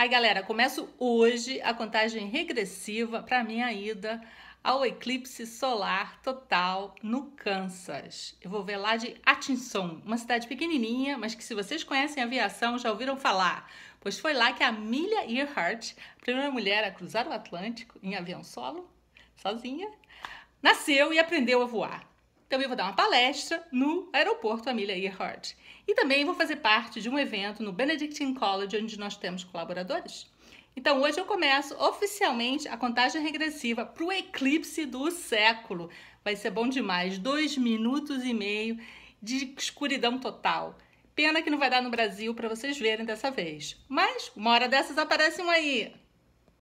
Aí, galera, começo hoje a contagem regressiva para minha ida ao eclipse solar total no Kansas. Eu vou ver lá de Atchison, uma cidade pequenininha, mas que se vocês conhecem aviação já ouviram falar, pois foi lá que a Amelia Earhart, a primeira mulher a cruzar o Atlântico em avião solo, sozinha, nasceu e aprendeu a voar. Também vou dar uma palestra no aeroporto Amelia Earhart. E também vou fazer parte de um evento no Benedictine College, onde nós temos colaboradores. Então hoje eu começo oficialmente a contagem regressiva para o eclipse do século. Vai ser bom demais, dois minutos e meio de escuridão total. Pena que não vai dar no Brasil para vocês verem dessa vez. Mas uma hora dessas aparecem aí.